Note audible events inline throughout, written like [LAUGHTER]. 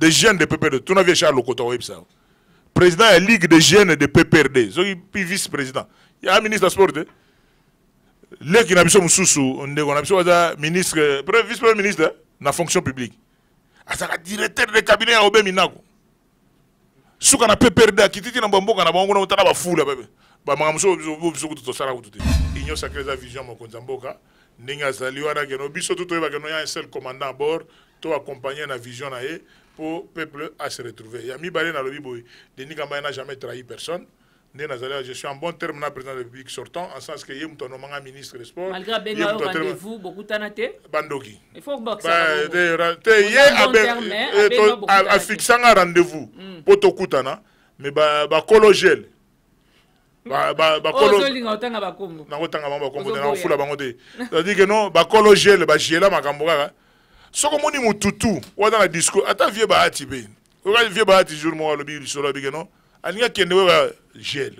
des jeunes de PPRD tunavye sha lokota ça. président de la ligue des jeunes de PPRD soki mpi vice président Il y ya ministre de sport te hein. leki na biso mosusu ndeko na biso aza ministre vice euh, premier ministre na hein, fonction publique azalaka ah, directeur de cabinet ya obe minako suka na PPRD akiti ti na bamboka na bango na otala bafula bamakambo so biso kutu tosala kutu te union sacré eza bah, vision mokonzi ya mboka ndenge azali wana keno biso tu toyebakeno ya un seul commandant à bord to accompagne na vision na ye pour peuple à se retrouver. Balé dans Denis n'a jamais trahi personne. Je suis en bon terme président de la République sortant, en sens que ministre des Sports. Malgré rendez-vous, beaucoup hein? Il faut que ça. Te a fixant un rendez-vous. Mm. to kutana, mais ba ba il oh, te te que non soki omoni motutu wana na discours ata vie bahati mpe oyoka vie bahati jour moko alobi lisolo abike no alingi akende oyoka gel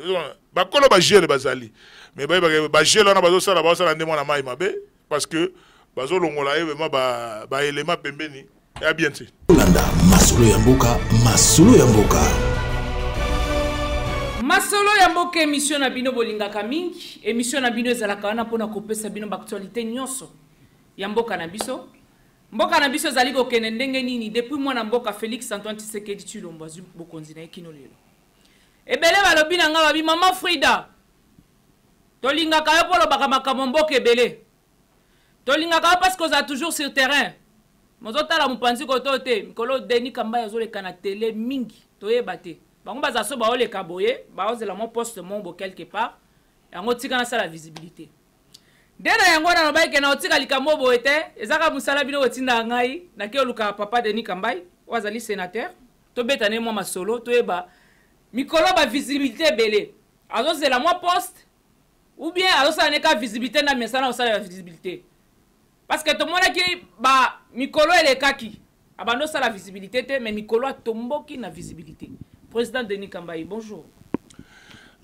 bakolo bagele bazali me bayebaka bagele wana bazosala bazosala nde mwana mai mabe parce que bazolongola ye vraimen baelema pembeni ya bien te olanda masolo ya mboka masolo ya mboka masolo ya mboka émission na bino bolingaka mingi émission na bino ezalaka wana mpona kopesa bino baaktualité nyonso ya mboka na biso mboka na biso ezali kokende ndenge nini depuis mwana mboka félix antoine tisekedi tilombo azwi bokonzi na ye kino lelo ebele balobi na ngai babi mama frida tolingaka yo mpo olobaka makambo mboka ebele tolingaka yo parce kozala toujours sur terrain mozotala mopanzi koto te mikolo deni kambai azoleka na tele mingi toyeba te bango bazala so baoleka boye baozela mo poste mo bo quelque part yango tika nasala visibilité nde na yango wana nalobaki na otika likambo boye te ezaka mosala bino kotindaka ngai nake olukaka papa denis kambai oyo azali sénateur tobeta ne mwa masolo toyeba mikolo bavisibilité ebele azozela mwa poste ou bien azosala ne ka visibilité na mesana kosala bavisibilité parce que tomonaki bamikolo elekaki abandi osala visibilité te mais mikolo atomboki na visibilité président denis kambai bonjour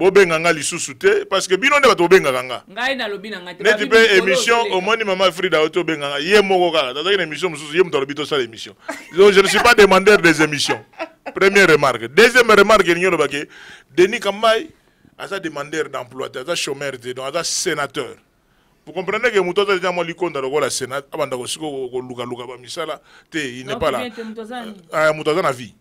bobenganga lisusu te parce que bino nde bato bobengaka nga neti mpe émission omoni mama frida oyo tobenganga ye moko kaka tozalaki na émission mosusu ye moto alobi tosala émission je ne suis pas demandeur des émissions première remarque deuxième remarque elingi olobaki deni kamai asa demandeur d'emploi te aza chômeur te donc asa sénateur vous comprenez que moto déjà mo likonda lokola sénat abanda luka kolukaluka misala, te il n'est pas là Ah, aza na vie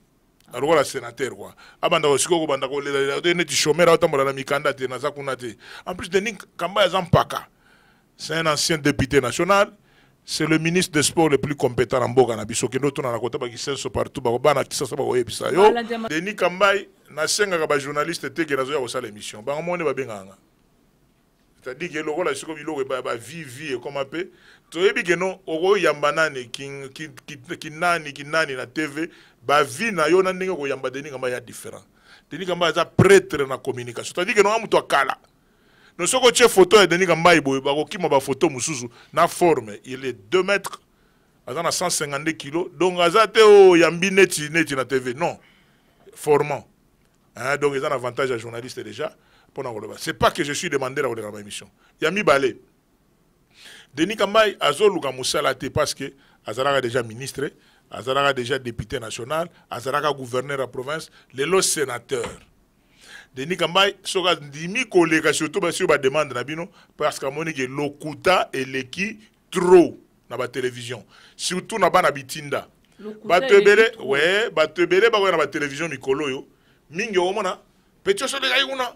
alokola sénateur kua abandaka ah, sika okobanda kolela te neti chomere aotambola na mikanda te naza kuna te en plus denis kamba aza mpaka c'est un ancien député national c'est le ministre des sports le plus compétent na mboka na biso okende otonana kota bakisenso partout bana kisasa bakoyebisa yo denis kambai nasengaka bajournaliste te ke nazoya kosala émission bango mone babengaka nga c'est-à-dire que vie, la vie, vivi ekoma as toyebi que non qui nani kinani nani la tv vie, na yo na yamba, de ya différent ça prêtre na communication c'est-à-dire que non a no soki otie foto ya deningamba une photo mususu na forme il est 2 mètres na 152 kilo donc te oh, yambi, neti neti na tv non formant hein, donc un avantage à journaliste déjà mpona c'est pas que je suis demandé na koleka na émission yami balé denis kambai azoluka mosala te parce que a déjà ministre Azaraga déjà député national Azaraga gouverneur à province lelo sénateur denis kambai soki andimi koleka surtout basi oyo bademande na bino parce que amoni Lokuta et leki trop na télévision surtout na bana bitinda bato ouais, we bah, bato ebele bakoya na batélévision mikolo yo mingi okomona peti osolekaki kuna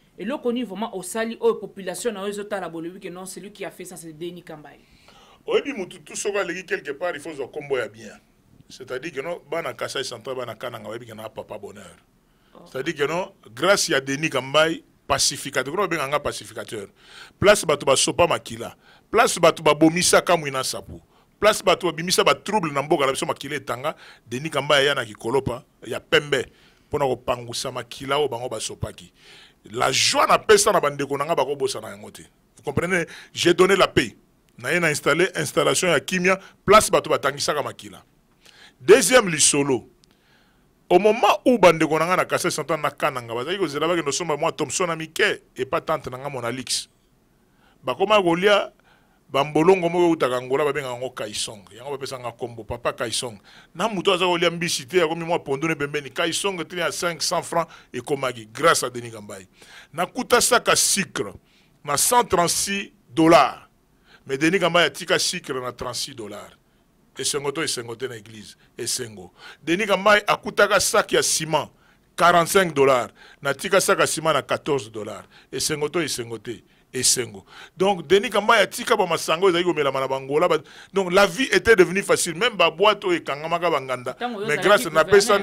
Et là, on vraiment au sali, aux populations, dans les autres, la Bolivie, que non, celui qui a fait ça, c'est Denis Kambaye. Oui, mais tout ce qui quelque part, il faut se comboyer bien. C'est-à-dire que non, bana Kassai Central, bana Kananga, oui, qu'il y a papa bonheur. Oh. C'est-à-dire que non, grâce à Denis Kambaye, pacificateur, on a un pacificateur. Place bato ba sopa makila, place bato ba bomisa kamwina sapu. Place bato ba bimisa ba trouble na mboka la biso makila tanga Denis Kambaye ya na kikolopa, ya pembe, pona ko pangusa makila o bango ba sopaki. la joie na pesa na bandeko nanga bako bosa na yango te vous comprenez j'ai donné la paix na ye na installé installation ya kimia place bato batangisaka makila deuxième lisolo au moment où bandeko nanga na kasa santan na kana nga bazalaki kozela bakende osomba mwa thompson na mike epa tante nanga monalix bakomaka kolia bambolongo moko eutaka ngola babengaka yango kaisong yango bapesanga nkombo papa kaisong na moto aza kolia mbisi te akomi mwa pondone pembeni kaisong tene ya 500 franc ekomaki grâce a denis gambai nakuta saka sucre na 136 dollar mais denis gambai atika sucre na 36 dollar esengo to esengo te na église esengo denis gambai akutaka saki ya ciment 45 dollar natika saka ciment na 14 dollar esengo to esengo te esengo donc denis kambaya tika bamasango ezalaki komelama na bangola donc la vie était devenue facile même baboite et ekangamaka banganda mais grâce à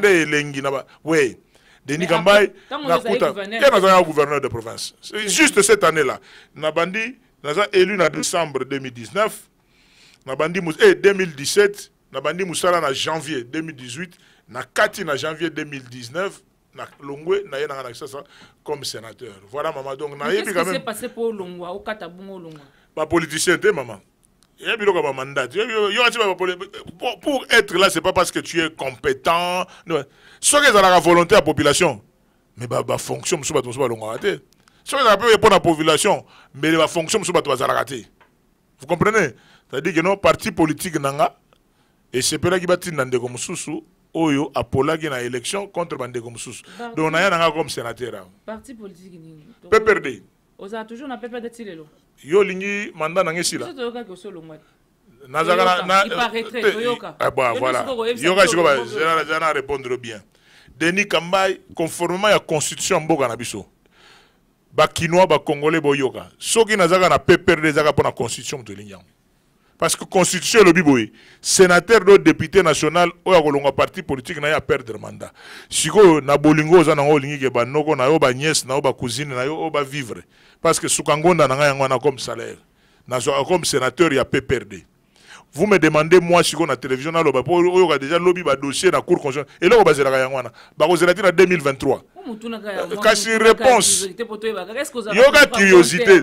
et elengi na oui denis kambai nakuta te nazalaka gouverneur de province juste cette année là nabandi naza élu en décembre 2019 nabandi eh, 2017 nabandi musala en janvier 2018 na kati na janvier 2019 Longwe na yena na comme sénateur. Voilà maman donc na yebi quand même. Qu'est-ce qui s'est passé pour Longwa au Katabungo Longwa Ba politicien te maman. Il y a un mandat. Pour être là, ce n'est pas parce que tu es compétent. Soit que tu la volonté à la population, mais bah, bah fonction, tu vas rater. Soit que tu as répondre à la population, mais la fonction, tu vas rater. Vous comprenez C'est-à-dire que nos partis politiques, et c'est pour ça qu'ils bâtissent dans des comme sous oyo a na élection contre bandeko mosusu donc a nanga comme sénateur hein. ppd yo olingi nanga esila yoka na ah, bah, répondre bien denis kambai conformément la constitution ya mboka na biso bakinois boyoka soki un na pprd zaga mpo la constitution de l'Union parce que constitution le boye sénateur do député national oyo akolonga parti politique na pas perdre mandat sikoyo na bolingo oza nango olingi ke banoko na yo baniese na yo bacousine na yo oyo bavivre parce que suka ngonda na ngai yango wana comme salaire nazwaka comme sénateur il a ya pprd vous me demandez moi sikoyo na télévision naloba mpo oyoka déjà lobi badossier na cour Et constitution eloko bazelaka yango wana bakozela ti na 2023 euh, kasi réponse yoka curiosité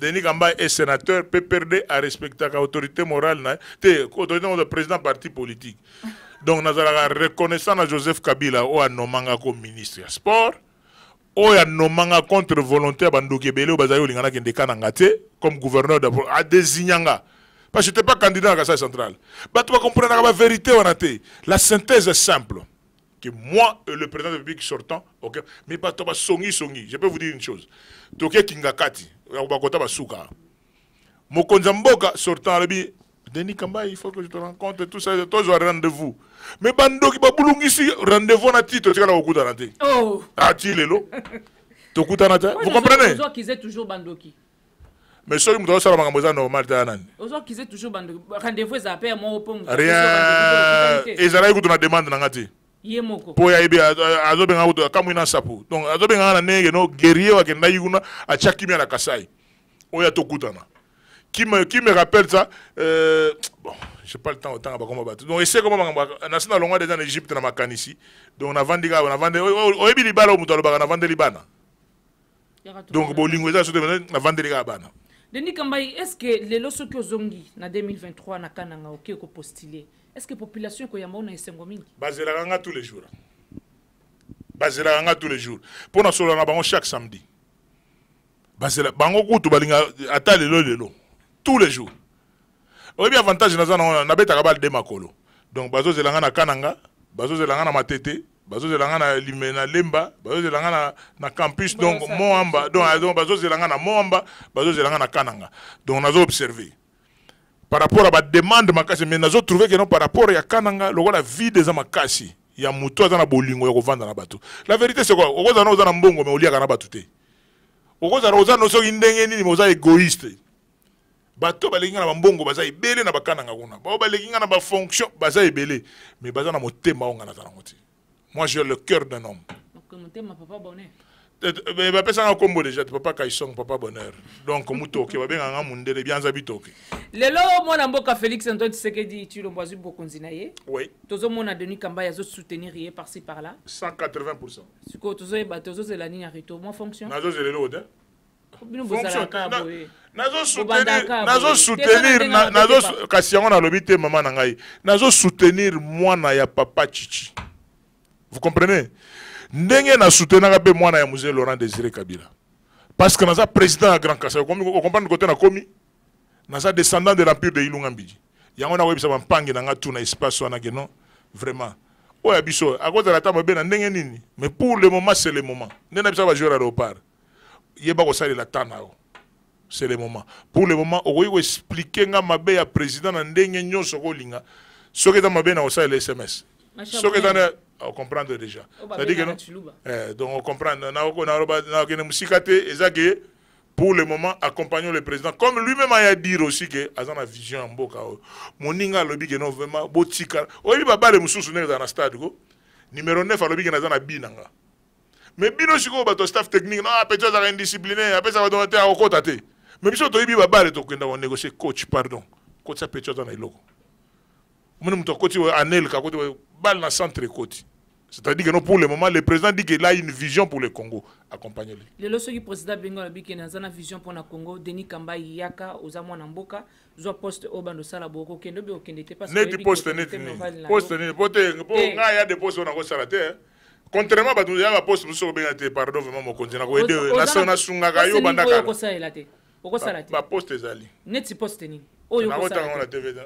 Denis Gamba est sénateur, peut perdre à respecter l'autorité morale, l'autorité hein. morale président parti politique. Donc, nous allons reconnaissant à Joseph Kabila, ou à Nomanga comme ministre du sport, ou à Nomanga contre volonté à le ou de Lingana Kendekanangate, comme gouverneur d'abord, à Désignanga. Parce que je n'étais pas candidat à la Centrale. Bah, tu vas comprendre la vérité, la synthèse est simple moi, euh, le président de la République sortant, ok, mais pas toi, songi songi. Je peux vous dire une chose. Toke kingakati, basuka. Mokonzamboka sortant, le Denis Kamba, il faut que je te rencontre, tout ça, toi, je rendez-vous. Mais bando qui ici, rendez-vous na Oh! Ah, tu Vous comprenez? toujours bandoki. mais toujours rendez-vous pe moi rien une demande mpo ya yebi azobengaka kutu akamwi na sapu donc azobengaka na ndenge no guerrier akendaki kuna atya kimia na kasai oyo atokutana qui, qui me rappelle ça euh, bon j'ai pas le temps autant bah comment battre donc essaye comment na sina longwa déjà en Égypte na makan ici donc on avandi ka on avandi oyebi libala o mutalo baka na vandi libana donc bolingo eza sote na vandi lika bana Denis Kambayi, est-ce que lelo soki ozongi na 2023 na kananga oke ko postuler estce population ekoyamba ona esengo mingi bazelaka nga tous les jours bazelaka nga tous les jours mpo na solola na bango chaque samedi bazela bango kutu balinga ata lelo lelo tous les jours oyebi avantage naza na wana nabetaka balde makolo donc bazozela nga na kananga bazozela nga na matete bazozela nga na lime na lemba bazozela nga na, na campus donc moamba donc bazozela nga na moamba bazozela nga na kananga donc nazo observe par rapport à ma demande makasi mais nazo trouver que non par rapport ya kananga lokola vide eza makasi ya moto aza na bolingo ya kovanda na bato la vérité c'est quoi okozala oza na mbongo mais oliaka na bato te okozala oza soki ndenge nini mais oza égoïste bato balengi nga na bambongo baza ebele na bakananga kuna bao balengi nga na bafonction baza ebele mais baza na motema onga naza nango te moi j'ai le cœur d'un homme bapesanga nkombo déjà papa kaisong papa bonheur donc mutoke babenganga mundele bianza bitoke lelo mwana mboka félix antoine tisekedi tulombo azwi bokonzi na ye oui tozomona denis kambai azosoutenir soutenir parci par par là 180 pourcent sikoyo tozoyeba tozozela nini ya retour mwa fonction nazozela eloko te kasi yango nalobi te mama na ngai nazosoutenir mwana ya papa chichi vous comprenez ndenge nasutenaka mpe mwana ya musée laurent désiré kabila parce que naza président ya grand kasa okomprendre kote nakomi naza descendant de l'empire de ilunga mbiji yango nakoyebisa bampange na nga tu na espace wana geno vraiment oyo ya biso akozala ata mabe na ndenge nini mais pour le moment c'est le moment nde na bisaka bajoueur ya léopard yeba kosalela ta na yo c'est le moment pour le moment okoki koexplike nga mabe ya président na ndenge nyonso okolinga soki eza mabe na kosalela sms soki eza comprend déjà eh, donc on comprend nakende mosika te ça que, pour le moment accompagnons le président comme lui-même a dit aussi que a na vision ya mboka oyo oh, moninga alobi ke no vraiment botikala oyebi babale mosusu ndenge dans la stade numéro 9 alobi ke que dans la binanga. mais bino sikoyo ton staff technique no apeti azalaka indiscipliné apesaka bato te akokɔta te mais biso toyebi babale tokenda négocier. coach pardon coach être dans les locaux. omoni moto akoti anelka akoti balle na centre ekoti c'est-à-dire que non pour le moment le président dit qu'il a une vision pour le Congo accompagnez le lelo soki président bengo alobi ke naza na vision mpona congo denis kambai yaka oza mwana mboka zwa poste oyo bando osala boye okokende obi okende te neti poste neti nini poste nini po te po eh. ngai ya de poste oyo nakosala te eh. contrairement bato ya baposte mosusu okobenga te pardon vraiment mokonzi nakoyede nasungaka yo bandaka baposte ezali neti poste nini oyo okosala te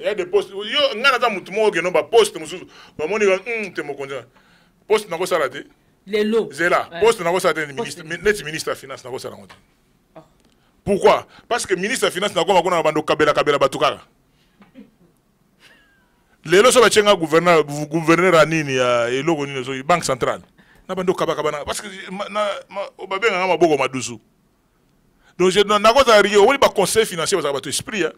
ya de poste yo ngai naza motu moko okende baposte mosusu bamoni hmm, te mokonzi poste nakosala te lelo zela poste nakosala te neti ministre ya finance nakosala yango te oh. pourquoi parce que ministre ya finance nakoma kuna na bando kabelakabela bato kaka lelo so batyenga gouverneur ya nini ya eloko nini ezoyi banque centrale na bando kabakabana parce que babenganga maboko madusu donc nakozala rie oweli baconseil financier bazala bato esprit ya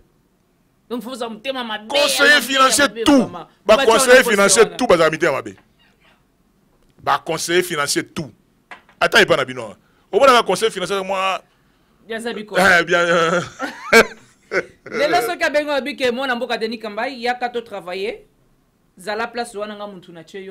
Donc, il faut vous amener ma matinée... Conseiller financer tout. Bah, conseiller financer tout, vous avez mis un rabbit. Conseiller financer tout. Attendez, il n'y a pas d'abonnement. Au moment là, conseiller financier moi... Bien, eh, bien. Euh. [LAUGHS] Mais là, ce qui a bien été que moi, je suis un peu à Denis Cambay. Il n'y a qu'à travailler. C'est la place où je suis.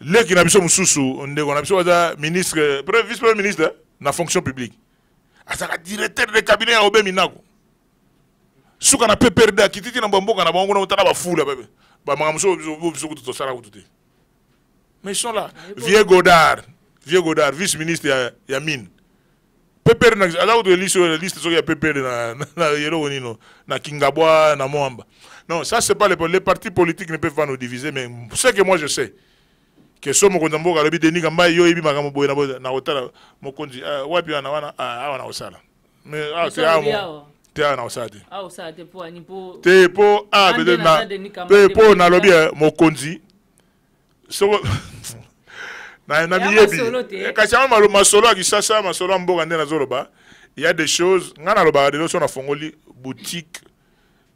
Le qui na biso mosusu ndeko na biso aza ministre vice premier ministre na fonction publique la directeur de cabinet a obe minago suka na pprd akiti ti na bamboka na bango kuna otala bafula bamakambo so biso kutu tosala kutu te mais ils sont là vieux godard vieux godard vice ministre ya, ya mine pprd aza kutu liste soki ya pprd na eloko nino na kingabwa na moamba non ça c'est pas le, les partis politiques ne peuvent pas nous diviser mais ce que moi je sais keso mokonzi ya mboka alobi denika mbai yo oyebi makambo boye na kotala mokonzi ah, wapi wana wana ah, ah, awa na kosala te awa na kosala te te mpo awa pe mpo nalobi mokonzi soko [LAUGHS] namiyebi kasi yango masolo ya kisasa masolo ya mboka nde nazoloba ya des choses ngai nalobaka lelo so nafongoli boutique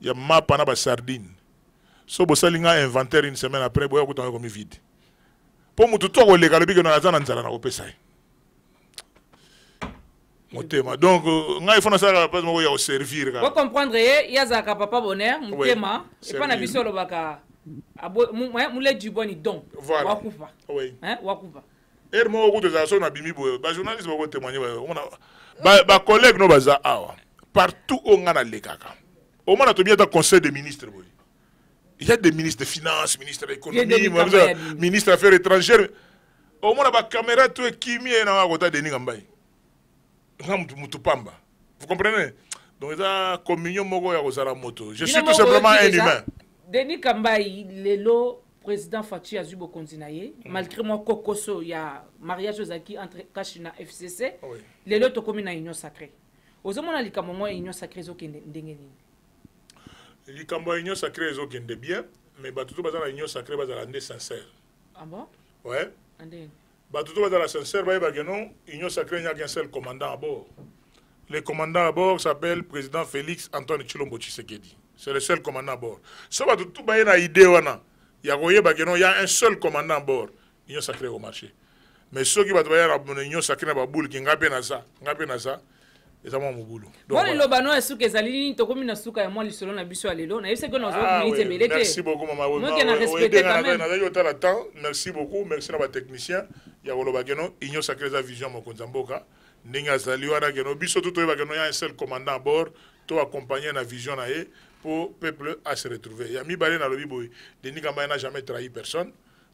ya mapa na basardine so bosali ngai inventaire une semaine après boya okutanga ekomi vide mpo motu to akoleka alobi keno aza na nzala na kopesa ye motema donc euh, ngai fo nasalaka place moko ya koservir kaaocomprendre ye ye azalaka papa bonheur motema epa na biso olobaka muleju eh, boni don wakufa wakufa ere moko kuta ezala soki nabimi boye bajournaliste bako témoigne bacollege no baza awa partout oyo ngai nalekaka omona tobi ata conseil de ministre boye Il y a des ministres des Finances, ministres de l'économie, ministres des Affaires étrangères. Au moins, la caméra, tout est qui est dans la de m'utupamba Vous comprenez Donc, il y a communion moko ya kozala moto. Je suis tout simplement un humain. Denis Kambaye, le président Fatih Azubo Kontinaye, mm. malgré mon kokoso ya mariage ozaki entre Kashina FCC, ah lelo tokomi na union sacrée. Ozomona likambo mo union sacrée ezokende ndenge likambo ya union sacré ezokende bien mais bato to baza na union sacrée, bazala nde sincère ah bon? ouais bato to la sincère bayebake non union sacré a qu'un seul commandant à bord le commandant à bord s'appelle président félix antoine chilombo tshisekedi c'est le seul commandant à bord so bato tout baye la idée wana ya koyebake non a un seul commandant à bord union sacré marché. mais soki bato baya la union sacré na babuliki ngai ça, n'a ngai mpe ça. eza mwa mobulu mwa liloba no ya suka ezali nini tokómi na suka ya mwa lisolo na biso ya lelo nayebisaki oyo nazwa minite ebele temoke na respecte nazali otala temps merci beaucoup merci na batechnicien ya koloba keno union sacré eza vision mokonzi ya mboka ndenge azali wana keno biso tu toyeba keno ya un seul commandant à bord to accompagne na vision na ye mpo peuple a se retrouver ya mibale nalobi boye denikamba ye na jamais trahi personne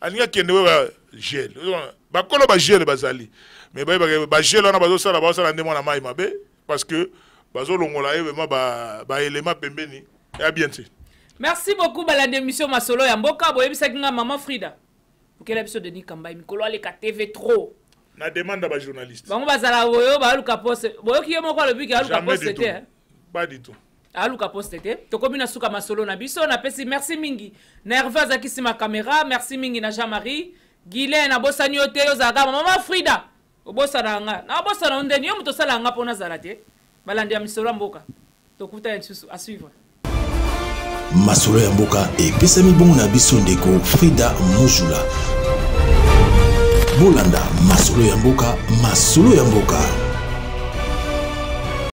alingi akende oyo bagel bakolo bagel bazali me ba gel wana bazosala bazosala nde mwana mai mabe parce que bazolongola ba ba element pembeni ya bien te merci beaucoup ba la balandi émission masolo ya mboka bo boyebisaki nga maman frida pour okela biso denis kambai mikolo ka tv trop na demande journaliste bango bazala boyo ba luka poste boyoki ye moko alobiki luka poste te hein. pas du tout aluka poste te tokomi na suka masolo na biso napesi merci mingi na herve azalaki nsima kamera merci mingi na jean marie guilain nabosani yo te ozalaka mama frida obosana nga nabosana yo ndeni yo moto osalaka nga mpo nazala te balandi ya misolo ya mboka tokutana lisusu a suivre masolo ya mboka epesami bongo na biso ndeko frida mujula bolanda masolo ya mboka masolo ya mboka